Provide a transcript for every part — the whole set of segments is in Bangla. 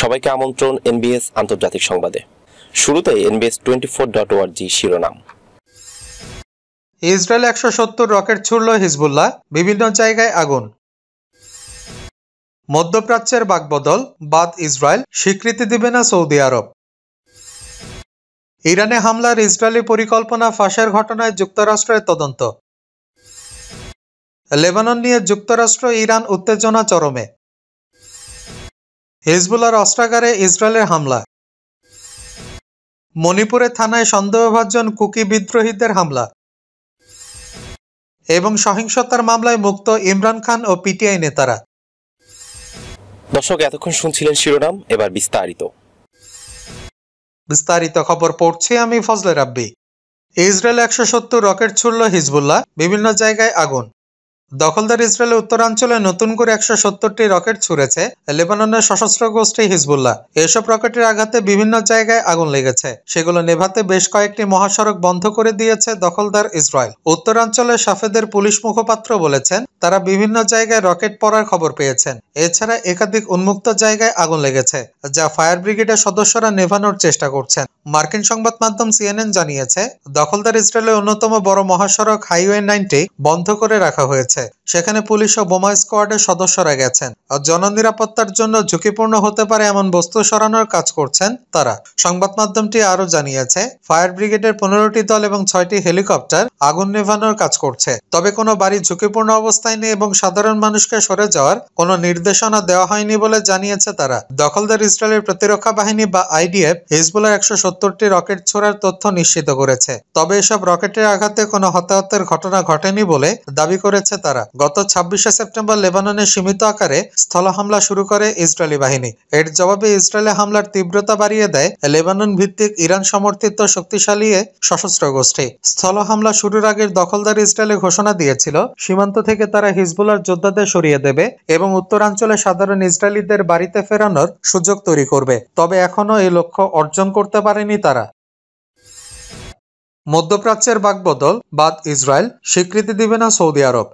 সবাইকে আমন্ত্রণ এনবিএস আন্তর্জাতিক সংবাদে শুরুতে NBS twenty four dot G শিরোনাম ইসরায়েল একশো সত্তর রকেট ছুড়ল হিজবুল্লাহ বিভিন্ন জায়গায় আগুন মধ্যপ্রাচ্যের বাকবদল বাদ ইসরায়েল স্বীকৃতি দিবে না সৌদি আরব ইরানে হামলার ইসরায়েলি পরিকল্পনা ফাঁসের ঘটনায় যুক্তরাষ্ট্রের তদন্ত লেবানন নিয়ে যুক্তরাষ্ট্র ইরান উত্তেজনা চরমে হেজবুলার অস্ত্রাগারে ইসরায়েলের হামলা মণিপুরে থানায় সন্দেহভাজন কুকি বিদ্রোহীদের হামলা এবং সহিংসতার মামলায় মুক্ত ইমরান খান ও পিটিআই নেতারা দর্শক এতক্ষণ শুনছিলেন শিরোনাম এবার বিস্তারিত বিস্তারিত খবর পড়ছি আমি ফজলে রাব্বি ইসরায়েল একশো সত্তর রকেট ছুড়ল হিজবুল্লাহ বিভিন্ন জায়গায় আগুন দখলদার ইসরায়েলের উত্তরাঞ্চলে নতুন করে একশো সত্তরটি রকেট ছুড়েছে লেবাননের সশস্ত্র গোষ্ঠী হিজবুল্লাহ এসব রকেটের আঘাতে বিভিন্ন জায়গায় আগুন লেগেছে সেগুলো নেভাতে বেশ কয়েকটি মহাসড়ক বন্ধ করে দিয়েছে দখলদার ইসরায়েল উত্তরাঞ্চলে সাফেদের পুলিশ মুখপাত্র বলেছেন তারা বিভিন্ন জায়গায় রকেট পড়ার খবর পেয়েছেন এছাড়া একাধিক উন্মুক্ত জায়গায় আগুন লেগেছে যা ফায়ার ব্রিগেডের সদস্যরা নেভানোর চেষ্টা করছেন মার্কিন সংবাদ মাধ্যম সিএনএন জানিয়েছে দখলদার ইসরায়েলের অন্যতম বড় মহাসড়ক হাইওয়ে নাইনটি বন্ধ করে রাখা হয়েছে সেখানে পুলিশ ও বোমা স্কোয়াডের সদস্যরা গেছেন আর জননিরাপত্তার জন্য ঝুঁকিপূর্ণ হতে পারে এমন বস্তু সরানোর কাজ করছেন তারা সংবাদ মাধ্যমটি আরও জানিয়েছে ফায়ার ব্রিগেডের পনেরোটি দল এবং ছয়টি হেলিকপ্টার আগুন নেভানোর কাজ করছে তবে কোনো বাড়ি ঝুঁকিপূর্ণ অবস্থায় নেই এবং সাধারণ মানুষকে সরে যাওয়ার কোনো নির্দেশনা দেওয়া হয়নি বলে জানিয়েছে তারা দখলদার ইসরায়েলের প্রতিরক্ষা বাহিনী বা আইডিএফ হিজবুলার একশো সত্তরটি রকেট ছোড়ার তথ্য নিশ্চিত করেছে তবে এসব রকেটের আঘাতে কোনো হতাহতের ঘটনা ঘটেনি বলে দাবি করেছে তারা গত ছাব্বিশে সেপ্টেম্বর লেবাননে সীমিত আকারে স্থল হামলা শুরু করে ইসরায়েলি বাহিনী এর জবাবে ইসরায়েলে হামলার তীব্রতা বাড়িয়ে দেয় লেবানন ভিত্তিক ইরান সমর্থিত শক্তিশালী সশস্ত্র গোষ্ঠী স্থল হামলা শুরুর আগের দখলদার ইসরায়েলে ঘোষণা দিয়েছিল সীমান্ত থেকে তারা হিজবুলার যোদ্ধাদের সরিয়ে দেবে এবং উত্তরাঞ্চলে সাধারণ ইসরায়েলিদের বাড়িতে ফেরানোর সুযোগ তৈরি করবে তবে এখনও এই লক্ষ্য অর্জন করতে পারেনি তারা মধ্যপ্রাচ্যের বাকবদল বাদ ইসরায়েল স্বীকৃতি দিবে না সৌদি আরব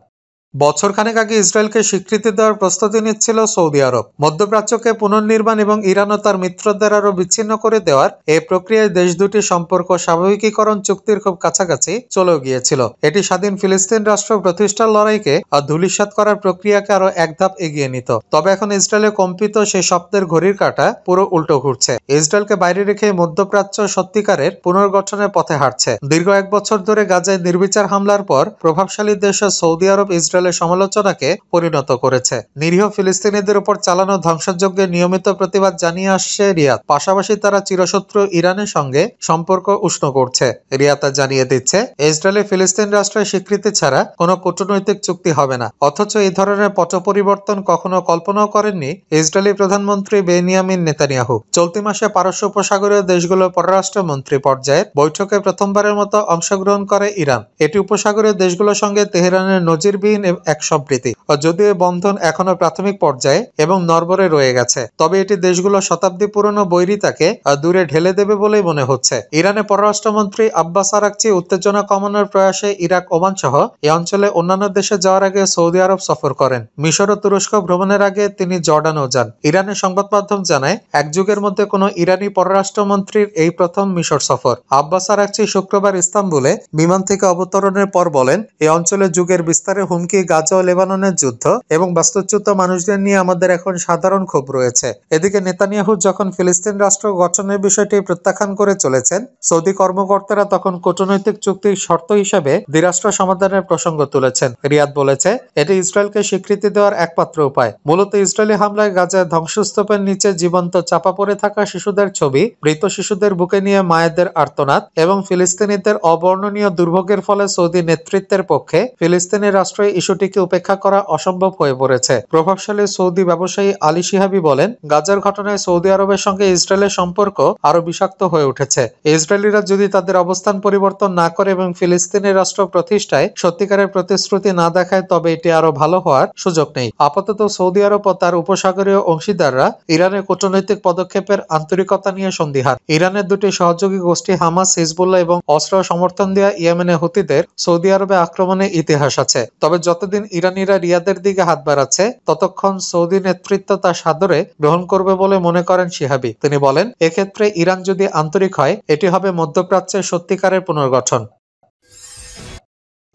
বছরখানেক আগে ইসরায়েলকে স্বীকৃতি দেওয়ার প্রস্তুতি নিচ্ছিল সৌদি আরব মধ্যপ্রাচ্যকে পুনর্নির্মাণ এবং ইরান ও তার মিত্রদের আরও বিচ্ছিন্ন করে দেওয়ার এ প্রক্রিয়ায় দেশ দুটির সম্পর্ক স্বাভাবিকীকরণ চুক্তির খুব কাছাকাছি চলেও গিয়েছিল এটি স্বাধীন ফিলিস্তিন রাষ্ট্র প্রতিষ্ঠার লড়াইকে আর ধূলিসাত করার প্রক্রিয়াকে আরও এক ধাপ এগিয়ে নিত তবে এখন ইসরায়েলে কম্পিত সেই শব্দের ঘড়ির কাটা পুরো উল্টো ঘুরছে ইসরায়েলকে বাইরে রেখে মধ্যপ্রাচ্য সত্যিকারের পুনর্গঠনের পথে হাঁটছে দীর্ঘ এক বছর ধরে গাজায় নির্বিচার হামলার পর প্রভাবশালী দেশ সৌদি আরব ইসরায়েল ইসরায়েলের সমালোচনাকে পরিণত করেছে নিরীহ ফিলিস্তিনিদের উপর চালানো ধ্বংসযজ্ঞের নিয়মিত প্রতিবাদ জানিয়ে আসছে রিয়াদ পাশাপাশি তারা চিরশত্রু ইরানের সঙ্গে সম্পর্ক উষ্ণ করছে রিয়াতা জানিয়ে দিচ্ছে ইসরায়েলের ফিলিস্তিন রাষ্ট্রের স্বীকৃতি ছাড়া কোনো কূটনৈতিক চুক্তি হবে না অথচ এই ধরনের পট পরিবর্তন কখনো কল্পনাও করেননি ইসরায়েলি প্রধানমন্ত্রী বেনিয়ামিন নেতানিয়াহু চলতি মাসে পারস্য উপসাগরীয় দেশগুলোর পররাষ্ট্রমন্ত্রী পর্যায়ের বৈঠকে প্রথমবারের মতো অংশগ্রহণ করে ইরান এটি উপসাগরীয় দেশগুলোর সঙ্গে তেহরানের নজিরবিহীন এক শব্রীতি যদিও এই বন্ধন এখনো প্রাথমিক পর্যায়ে এবং নরবরে রয়ে গেছে তবে এটি দেশগুলো শতাব্দী পুরনো বৈরিতাকে দূরে ঢেলে দেবে বলেই মনে হচ্ছে ইরানের পররাষ্ট্রমন্ত্রী আব্বাস আরাকচি উত্তেজনা কমানোর প্রয়াসে ইরাক ওমান সহ এ অঞ্চলে অন্যান্য দেশে যাওয়ার আগে সৌদি আরব সফর করেন মিশর ও তুরস্ক ভ্রমণের আগে তিনি জর্ডানও যান ইরানের সংবাদ মাধ্যম জানায় এক যুগের মধ্যে কোনো ইরানি পররাষ্ট্রমন্ত্রীর এই প্রথম মিশর সফর আব্বাস আরাকচি শুক্রবার ইস্তাম্বুলে বিমান থেকে অবতরণের পর বলেন এ অঞ্চলে যুগের বিস্তারে হুমকি গাজা ও লেবাননের যুদ্ধ এবং বাস্তুচ্যুত মানুষদের নিয়ে আমাদের এখন সাধারণ ক্ষোভ রয়েছে এদিকে নেতানিয়াহু যখন ফিলিস্তিন রাষ্ট্র গঠনের বিষয়টি প্রত্যাখ্যান করে চলেছেন সৌদি কর্মকর্তারা তখন কূটনৈতিক চুক্তির শর্ত হিসেবে দ্বিরাষ্ট্র সমাধানের প্রসঙ্গ তুলেছেন রিয়াদ বলেছে এটি ইসরায়েলকে স্বীকৃতি দেওয়ার একমাত্র উপায় মূলত ইসরায়েলি হামলায় গাজায় ধ্বংসস্তূপের নিচে জীবন্ত চাপা পড়ে থাকা শিশুদের ছবি মৃত শিশুদের বুকে নিয়ে মায়েদের আর্তনাদ এবং ফিলিস্তিনিদের অবর্ণনীয় দুর্ভোগের ফলে সৌদি নেতৃত্বের পক্ষে ফিলিস্তিনি রাষ্ট্রে ইস্যু ইস্যুটিকে উপেক্ষা করা অসম্ভব হয়ে পড়েছে প্রভাবশালী সৌদি ব্যবসায়ী আলী সিহাবি বলেন গাজার ঘটনায় সৌদি আরবের সঙ্গে ইসরায়েলের সম্পর্ক আরো বিষাক্ত হয়ে উঠেছে ইসরায়েলিরা যদি তাদের অবস্থান পরিবর্তন না করে এবং ফিলিস্তিনের রাষ্ট্র প্রতিষ্ঠায় সত্যিকারের প্রতিশ্রুতি না দেখায় তবে এটি আরো ভালো হওয়ার সুযোগ নেই আপাতত সৌদি আরব ও তার উপসাগরীয় অংশীদাররা ইরানের কূটনৈতিক পদক্ষেপের আন্তরিকতা নিয়ে সন্দিহার ইরানের দুটি সহযোগী গোষ্ঠী হামাস হিজবুল্লাহ এবং অস্ত্র সমর্থন দেওয়া ইয়েমেনে হুতিদের সৌদি আরবে আক্রমণে ইতিহাস আছে তবে যত যতদিন ইরানিরা রিয়াদের দিকে হাত বাড়াচ্ছে ততক্ষণ সৌদি নেতৃত্ব তা সাদরে গ্রহণ করবে বলে মনে করেন শিহাবি তিনি বলেন এক্ষেত্রে ইরান যদি আন্তরিক হয় এটি হবে মধ্যপ্রাচ্যের সত্যিকারের পুনর্গঠন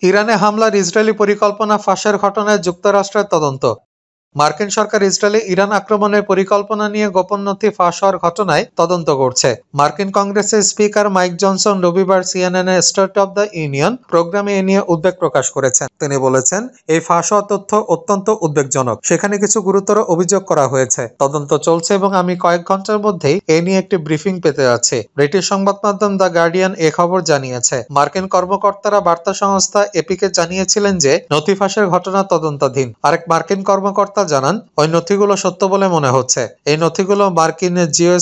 ইরানে হামলার ইসরায়েলি পরিকল্পনা ফাঁসের ঘটনায় যুক্তরাষ্ট্রের তদন্ত মার্কিন সরকার ইসরায়েলে ইরান আক্রমণের পরিকল্পনা নিয়ে গোপন নথি ফাঁস হওয়ার ঘটনায় তদন্ত করছে মার্কিন কংগ্রেসের স্পিকার মাইক জনসন রবিবার সিএনএন এ স্টেট অব দ্য ইউনিয়ন প্রোগ্রামে এ নিয়ে উদ্বেগ প্রকাশ করেছেন তিনি বলেছেন এই ফাঁস হওয়া তথ্য অত্যন্ত উদ্বেগজনক সেখানে কিছু গুরুতর অভিযোগ করা হয়েছে তদন্ত চলছে এবং আমি কয়েক ঘন্টার মধ্যেই এ নিয়ে একটি ব্রিফিং পেতে যাচ্ছি ব্রিটিশ সংবাদ মাধ্যম দ্য গার্ডিয়ান এ খবর জানিয়েছে মার্কিন কর্মকর্তারা বার্তা সংস্থা এপিকে জানিয়েছিলেন যে নথি ফাঁসের ঘটনা তদন্তাধীন আরেক মার্কিন কর্মকর্তা কথা জানান ওই নথিগুলো সত্য বলে মনে হচ্ছে এই নথিগুলো মার্কিন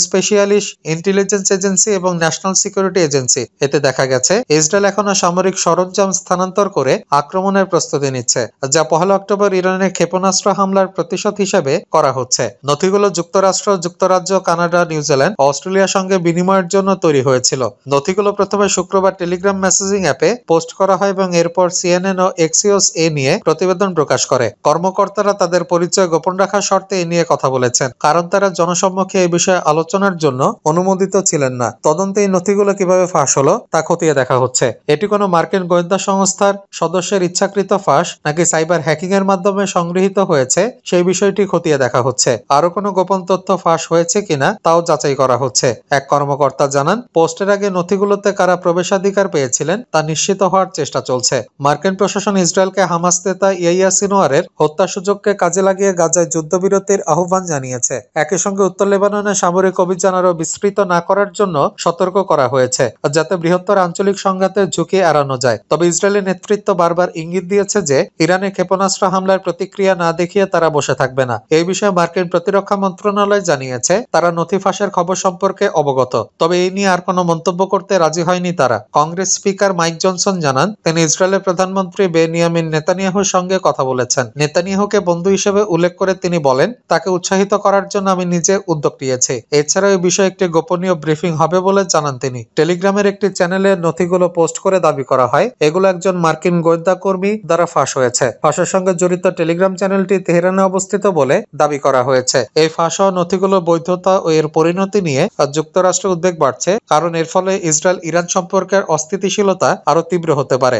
স্পেশিয়ালিস্ট ইন্টেলিজেন্স এজেন্সি এবং ন্যাশনাল সিকিউরিটি এজেন্সি এতে দেখা গেছে ইসরায়েল এখনো সামরিক সরঞ্জাম স্থানান্তর করে আক্রমণের প্রস্তুতি নিচ্ছে যা পহেলা অক্টোবর ইরানের ক্ষেপণাস্ত্র হামলার প্রতিশোধ হিসেবে করা হচ্ছে নথিগুলো যুক্তরাষ্ট্র যুক্তরাজ্য কানাডা নিউজিল্যান্ড অস্ট্রেলিয়ার সঙ্গে বিনিময়ের জন্য তৈরি হয়েছিল নথিগুলো প্রথমে শুক্রবার টেলিগ্রাম মেসেজিং অ্যাপে পোস্ট করা হয় এবং এরপর সিএনএন ও এক্সিওস এ নিয়ে প্রতিবেদন প্রকাশ করে কর্মকর্তারা তাদের পরি পরিচয় গোপন রাখার শর্তে এ নিয়ে কথা বলেছেন কারণ তারা জনসম্মুখে এই বিষয়ে আলোচনার জন্য অনুমোদিত ছিলেন না তদন্তে এই নথিগুলো কিভাবে ফাঁস হলো তা খতিয়ে দেখা হচ্ছে এটি কোনো মার্কিন গোয়েন্দা সংস্থার সদস্যের ইচ্ছাকৃত ফাঁস নাকি সাইবার হ্যাকিং এর মাধ্যমে সংগৃহীত হয়েছে সেই বিষয়টি খতিয়ে দেখা হচ্ছে আরো কোনো গোপন তথ্য ফাঁস হয়েছে কিনা তাও যাচাই করা হচ্ছে এক কর্মকর্তা জানান পোস্টের আগে নথিগুলোতে কারা প্রবেশাধিকার পেয়েছিলেন তা নিশ্চিত হওয়ার চেষ্টা চলছে মার্কিন প্রশাসন ইসরায়েলকে হামাস নেতা ইয়াইয়া সিনোয়ারের হত্যা সুযোগকে কাজে লাগিয়ে গাজায় যুদ্ধবিরতির আহ্বান জানিয়েছে একই সঙ্গে উত্তর লেবাননে সামরিক অভিযান আরও বিস্তৃত না করার জন্য সতর্ক করা হয়েছে যাতে বৃহত্তর আঞ্চলিক সংঘাতের ঝুঁকি এড়ানো যায় তবে ইসরায়েলি নেতৃত্ব বারবার ইঙ্গিত দিয়েছে যে ইরানে ক্ষেপণাস্ত্র হামলার প্রতিক্রিয়া না দেখিয়ে তারা বসে থাকবে না এই বিষয়ে মার্কিন প্রতিরক্ষা মন্ত্রণালয় জানিয়েছে তারা নথি ফাঁসের খবর সম্পর্কে অবগত তবে এই নিয়ে আর কোনো মন্তব্য করতে রাজি হয়নি তারা কংগ্রেস স্পিকার মাইক জনসন জানান তিনি ইসরায়েলের প্রধানমন্ত্রী বেনিয়ামিন নেতানিয়াহুর সঙ্গে কথা বলেছেন নেতানিয়াহুকে বন্ধু হিসেবে উল্লেখ করে তিনি বলেন তাকে উৎসাহিত করার জন্য আমি নিজে উদ্যোগ নিয়েছি এছাড়াও এই বিষয়ে একটি গোপনীয় ব্রিফিং হবে বলে জানান তিনি টেলিগ্রামের একটি চ্যানেলে নথিগুলো পোস্ট করে দাবি করা হয় এগুলো একজন মার্কিন গোয়েন্দা কর্মী দ্বারা ফাঁস হয়েছে ফাঁসের সঙ্গে জড়িত টেলিগ্রাম চ্যানেলটি তেহরানে অবস্থিত বলে দাবি করা হয়েছে এই ফাঁস হওয়া নথিগুলোর বৈধতা ও এর পরিণতি নিয়ে যুক্তরাষ্ট্রের উদ্বেগ বাড়ছে কারণ এর ফলে ইসরায়েল ইরান সম্পর্কের অস্থিতিশীলতা আরো তীব্র হতে পারে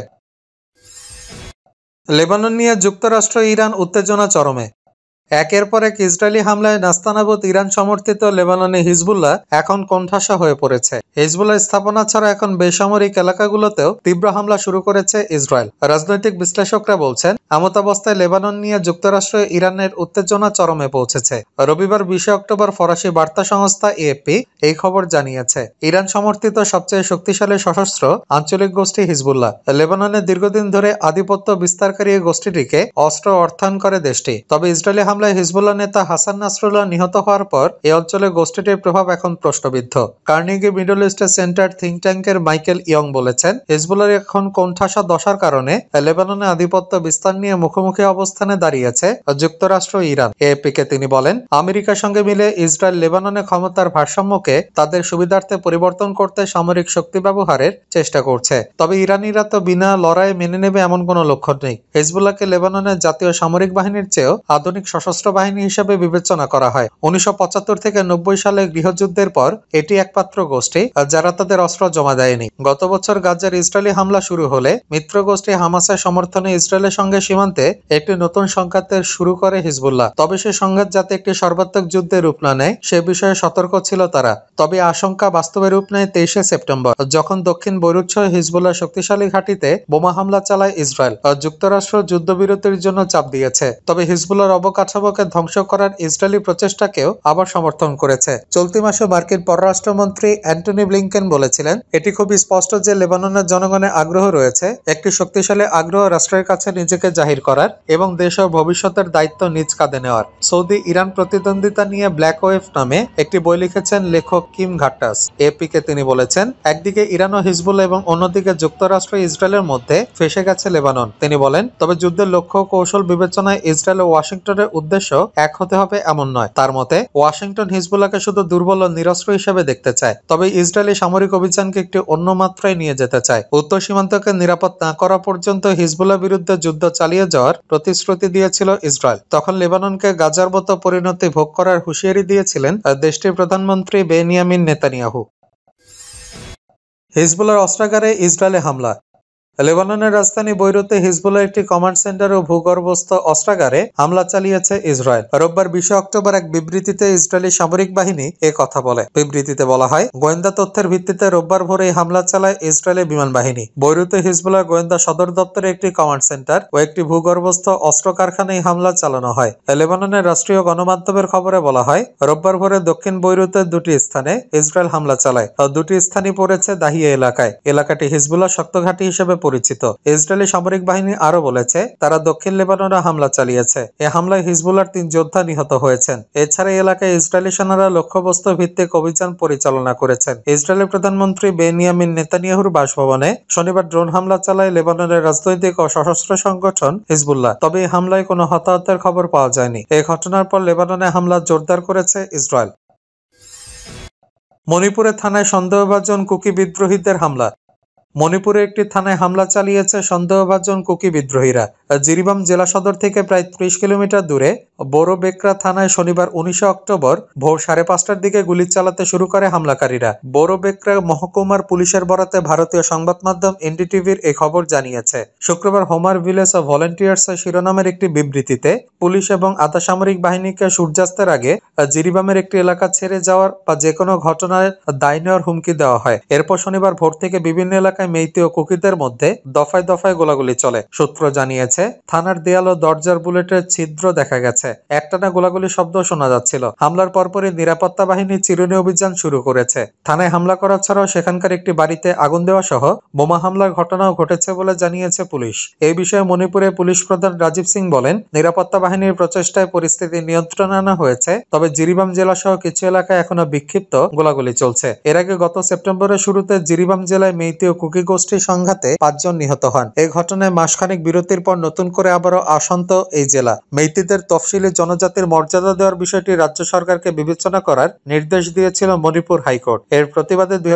লেবানন নিয়ে যুক্তরাষ্ট্র ইরান উত্তেজনা চরমে একের পর এক ইসরায়েলি হামলায় নাস্তানাবুদ ইরান সমর্থিত লেবাননে হিজবুল্লাহ এখন কণ্ঠাসা হয়ে পড়েছে হিজবুল্লাহ স্থাপনা ছাড়া এখন বেসামরিক এলাকাগুলোতেও তীব্র হামলা শুরু করেছে ইসরায়েল রাজনৈতিক বিশ্লেষকরা বলছেন এমতাবস্থায় লেবানন নিয়ে যুক্তরাষ্ট্র ইরানের উত্তেজনা চরমে পৌঁছেছে রবিবার বিশে অক্টোবর ফরাসি বার্তা সংস্থা এএপি এই খবর জানিয়েছে ইরান সমর্থিত সবচেয়ে শক্তিশালী সশস্ত্র আঞ্চলিক গোষ্ঠী হিজবুল্লাহ লেবাননে দীর্ঘদিন ধরে আধিপত্য বিস্তারকারী গোষ্ঠীটিকে অস্ত্র অর্থায়ন করে দেশটি তবে ইসরায়েলি হামলায় হিজবুল্লাহ নেতা হাসান নাসরুল্লাহ নিহত হওয়ার পর এ অঞ্চলে গোষ্ঠীটির প্রভাব এখন প্রশ্নবিদ্ধ কার্নিগি মিডল ইস্টের সেন্টার থিঙ্ক ট্যাঙ্কের মাইকেল ইয়ং বলেছেন হিজবুল্লার এখন কোণঠাসা দশার কারণে লেবাননে আধিপত্য বিস্তার নিয়ে মুখোমুখি অবস্থানে দাঁড়িয়েছে যুক্তরাষ্ট্র ইরান এপিকে তিনি বলেন আমেরিকার সঙ্গে মিলে ইসরায়েল লেবাননে ক্ষমতার ভারসাম্যকে তাদের সুবিধার্থে পরিবর্তন করতে সামরিক শক্তি ব্যবহারের চেষ্টা করছে তবে ইরানিরা তো বিনা লড়াই মেনে নেবে এমন কোনো লক্ষণ নেই হিজবুল্লাহকে লেবাননের জাতীয় সামরিক বাহিনীর চেয়েও আধুনিক সশস্ত্র বাহিনী হিসেবে বিবেচনা করা হয় উনিশশো থেকে নব্বই সালে গৃহযুদ্ধের পর এটি একমাত্র গোষ্ঠী যারা তাদের অস্ত্র জমা দেয়নি গত বছর গাজার ইসরায়েলি হামলা শুরু হলে মিত্র গোষ্ঠী হামাসের সমর্থনে ইসরায়েলের সঙ্গে সীমান্তে একটি নতুন সংঘাতের শুরু করে হিজবুল্লাহ তবে সে সংঘাত যাতে একটি সর্বাত্মক যুদ্ধে রূপ না নেয় সে বিষয়ে সতর্ক ছিল তারা তবে আশঙ্কা বাস্তবে রূপ নেয় তেইশে সেপ্টেম্বর যখন দক্ষিণ বৈরুচ্ছ হিজবুল্লাহ শক্তিশালী ঘাটিতে বোমা হামলা চালায় ইসরায়েল যুক্তরাষ্ট্র যুদ্ধবিরতির জন্য চাপ দিয়েছে তবে হিজবুল্লাহর অবকাঠ শাহবাগকে ধ্বংস করার ইসরায়েলি প্রচেষ্টাকেও আবার সমর্থন করেছে চলতি মাসে মার্কিন পররাষ্ট্রমন্ত্রী অ্যান্টনি ব্লিংকেন বলেছিলেন এটি খুব স্পষ্ট যে লেবাননের জনগণের আগ্রহ রয়েছে একটি শক্তিশালী আগ্রহ রাষ্ট্রের কাছে নিজেকে জাহির করার এবং দেশ ও ভবিষ্যতের দায়িত্ব নিজ কাঁধে নেওয়ার সৌদি ইরান প্রতিদ্বন্দ্বিতা নিয়ে ব্ল্যাক ওয়েভ নামে একটি বই লিখেছেন লেখক কিম ঘাটাস এপিকে তিনি বলেছেন একদিকে ইরান ও হিজবুল এবং অন্যদিকে যুক্তরাষ্ট্র ইসরায়েলের মধ্যে ফেসে গেছে লেবানন তিনি বলেন তবে যুদ্ধের লক্ষ্য কৌশল বিবেচনায় ইসরায়েল ও ওয়াশিংটনের উদ্দেশ্য এক হতে হবে এমন নয় তার মতে ওয়াশিংটন হিজবুল্লাহকে শুধু দুর্বল ও নিরস্ত্র হিসেবে দেখতে চায় তবে ইসরায়েলি সামরিক অভিযানকে একটি অন্য মাত্রায় নিয়ে যেতে চায় উত্তর সীমান্তকে নিরাপদ না করা পর্যন্ত হিজবুল্লাহ বিরুদ্ধে যুদ্ধ চালিয়ে যাওয়ার প্রতিশ্রুতি দিয়েছিল ইসরায়েল তখন লেবাননকে গাজার মতো পরিণতি ভোগ করার হুঁশিয়ারি দিয়েছিলেন দেশটির প্রধানমন্ত্রী বেনিয়ামিন নেতানিয়াহু হিজবুল্লার অস্ত্রাগারে ইসরায়েলে হামলা লেবাননের রাজধানী বৈরুতে হিজবুল্লা একটি কমান্ড সেন্টার ও ভূগর্ভস্থ অস্ত্রাগারে হামলা চালিয়েছে ইসরায়েল রোববার বিশে অক্টোবর এক বিবৃতিতে ইসরায়েলি সামরিক বাহিনী এ কথা বলে বিবৃতিতে বলা হয় গোয়েন্দা তথ্যের ভিত্তিতে রোববার ভোরে হামলা চালায় ইসরায়েলের বিমান বাহিনী বৈরুতে হিজবুল্লা গোয়েন্দা সদর দপ্তরে একটি কমান্ড সেন্টার ও একটি ভূগর্ভস্থ অস্ত্র কারখানায় হামলা চালানো হয় লেবাননের রাষ্ট্রীয় গণমাধ্যমের খবরে বলা হয় রোববার ভোরে দক্ষিণ বৈরুতের দুটি স্থানে ইসরায়েল হামলা চালায় দুটি স্থানই পড়েছে দাহিয়া এলাকায় এলাকাটি হিজবুল্লা শক্তঘাটি হিসেবে পরিচিত ইসরায়েলি সামরিক বাহিনী আরো বলেছে তারা দক্ষিণ লেবাননে হামলা চালিয়েছে এ হামলায় হিজবুলার তিন যোদ্ধা নিহত হয়েছেন এছাড়া এলাকায় ইসরায়েলি সেনারা লক্ষ্যবস্তু ভিত্তিক অভিযান পরিচালনা করেছেন ইসরায়েলের প্রধানমন্ত্রী বেনিয়ামিন নেতানিয়াহুর বাসভবনে শনিবার ড্রোন হামলা চালায় লেবাননের রাজনৈতিক ও সশস্ত্র সংগঠন হিজবুল্লাহ তবে এই হামলায় কোনো হতাহতের খবর পাওয়া যায়নি এই ঘটনার পর লেবাননে হামলা জোরদার করেছে ইসরায়েল মণিপুরে থানায় সন্দেহভাজন কুকি বিদ্রোহীদের হামলা মণিপুরে একটি থানায় হামলা চালিয়েছে সন্দেহভাজন কুকি বিদ্রোহীরা জিরিবাম জেলা সদর থেকে প্রায় ত্রিশ কিলোমিটার দূরে বড় বেকরা থানায় শনিবার উনিশে অক্টোবর ভোর সাড়ে পাঁচটার দিকে গুলি চালাতে শুরু করে হামলাকারীরা বড় বেকরা মহকুমার পুলিশের বরাতে ভারতীয় সংবাদ মাধ্যম এনডিটিভির এই খবর জানিয়েছে শুক্রবার হোমার ভিলেজ অফ ভলেন্টিয়ার্স শিরোনামের একটি বিবৃতিতে পুলিশ এবং আধা সামরিক বাহিনীকে সূর্যাস্তের আগে জিরিবামের একটি এলাকা ছেড়ে যাওয়ার বা যে কোনো ঘটনায় দায় নেওয়ার হুমকি দেওয়া হয় এরপর শনিবার ভোর থেকে বিভিন্ন এলাকায় মেইতে ও কুকিদের মধ্যে দফায় দফায় গোলাগুলি চলে সূত্র জানিয়েছে থানার দেয়াল ও দরজার বুলেটের ছিদ্র দেখা গেছে গেছে একটানা গোলাগুলি শব্দ শোনা যাচ্ছিল হামলার পরপরই নিরাপত্তা বাহিনী চিরুনি অভিযান শুরু করেছে থানায় হামলা করা ছাড়াও সেখানকার একটি বাড়িতে আগুন দেওয়া সহ বোমা হামলার ঘটনাও ঘটেছে বলে জানিয়েছে পুলিশ এই বিষয়ে মণিপুরে পুলিশ প্রধান রাজীব সিং বলেন নিরাপত্তা বাহিনীর প্রচেষ্টায় পরিস্থিতি নিয়ন্ত্রণে আনা হয়েছে তবে জিরিবাম জেলা সহ কিছু এলাকায় এখনো বিক্ষিপ্ত গোলাগুলি চলছে এর আগে গত সেপ্টেম্বরের শুরুতে জিরিবাম জেলায় মেইতি ও কুকি গোষ্ঠীর সংঘাতে পাঁচজন নিহত হন এই ঘটনায় মাসখানেক বিরতির পর নতুন করে আবারও আসন্ত এই জেলা মেইতিদের তফস তফসিলি জনজাতির মর্যাদা দেওয়ার বিষয়টি রাজ্য সরকারকে বিবেচনা করার নির্দেশ দিয়েছিল মণিপুর হাইকোর্ট এর প্রতিবাদে দুই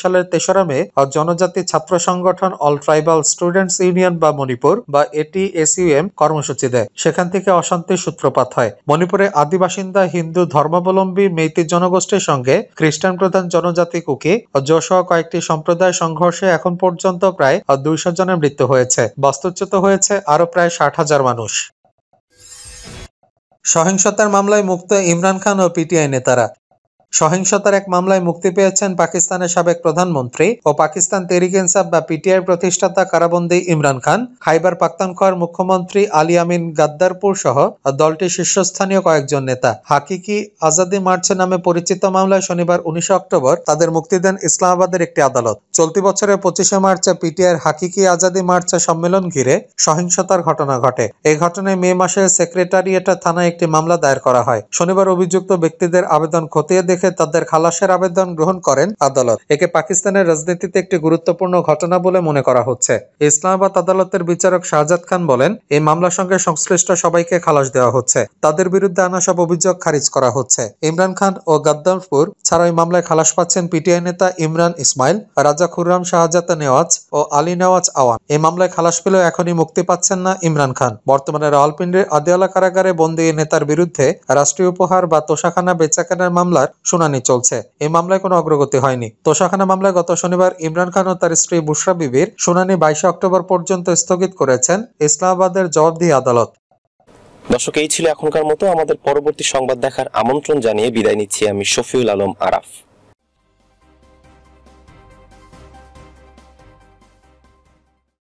সালের তেসরা মে জনজাতি ছাত্র সংগঠন অল ট্রাইবাল স্টুডেন্টস ইউনিয়ন বা মণিপুর বা এটি এসইউএম কর্মসূচি দেয় সেখান থেকে অশান্তির সূত্রপাত হয় মণিপুরে আদিবাসিন্দা হিন্দু ধর্মাবলম্বী মেইতি জনগোষ্ঠীর সঙ্গে খ্রিস্টান প্রধান জনজাতি কুকি ও জোসহ কয়েকটি সম্প্রদায় সংঘর্ষে এখন পর্যন্ত প্রায় দুইশো জনের মৃত্যু হয়েছে বাস্তুচ্যুত হয়েছে আরো প্রায় ষাট হাজার মানুষ সহিংসতার মামলায় মুক্ত ইমরান খান ও পিটিআই নেতারা সহিংসতার এক মামলায় মুক্তি পেয়েছেন পাকিস্তানের সাবেক প্রধানমন্ত্রী ও পাকিস্তান তেরিক ইনসাফ বা পিটিআই প্রতিষ্ঠাতা কারাবন্দি ইমরান খান খাইবার পাক্তানখোয়ার মুখ্যমন্ত্রী আলী আমিন গাদ্দারপুর সহ দলটির শীর্ষস্থানীয় কয়েকজন নেতা হাকিকি আজাদি মার্চে নামে পরিচিত মামলায় শনিবার উনিশে অক্টোবর তাদের মুক্তি দেন ইসলামাবাদের একটি আদালত চলতি বছরের পঁচিশে মার্চে পিটিআর হাকিকি আজাদি মার্চে সম্মেলন ঘিরে সহিংসতার ঘটনা ঘটে এই ঘটনায় মে মাসে সেক্রেটারিয়েটা থানায় একটি মামলা দায়ের করা হয় শনিবার অভিযুক্ত ব্যক্তিদের আবেদন খতিয়ে দেখে রেখে তাদের খালাসের আবেদন গ্রহণ করেন আদালত একে পাকিস্তানের রাজনীতিতে একটি গুরুত্বপূর্ণ ঘটনা বলে মনে করা হচ্ছে ইসলামাবাদ আদালতের বিচারক শাহজাদ খান বলেন এই মামলার সঙ্গে সংশ্লিষ্ট সবাইকে খালাস দেওয়া হচ্ছে তাদের বিরুদ্ধে আনা সব অভিযোগ খারিজ করা হচ্ছে ইমরান খান ও গাদ্দামপুর ছাড়া এই মামলায় খালাস পাচ্ছেন পিটিআই নেতা ইমরান ইসমাইল রাজা খুররাম শাহজাদ নেওয়াজ ও আলী নেওয়াজ আওয়ান এই মামলায় খালাস পেলেও এখনই মুক্তি পাচ্ছেন না ইমরান খান বর্তমানে রাওয়ালপিন্ডির আদিয়ালা কারাগারে বন্দী নেতার বিরুদ্ধে রাষ্ট্রীয় উপহার বা তোষাখানা বেচাকেনার মামলার শুনানি চলছে এই মামলায় কোনো অগ্রগতি হয়নি তোষাখানা মামলায় গত শনিবার ইমরান খান ও তার স্ত্রী বুশরা বিবির শুনানি বাইশে অক্টোবর পর্যন্ত স্থগিত করেছেন ইসলামাবাদের জবাবদিহি আদালত দর্শক এই ছিল এখনকার মতো আমাদের পরবর্তী সংবাদ দেখার আমন্ত্রণ জানিয়ে বিদায় নিচ্ছি আমি শফিউল আলম আরাফ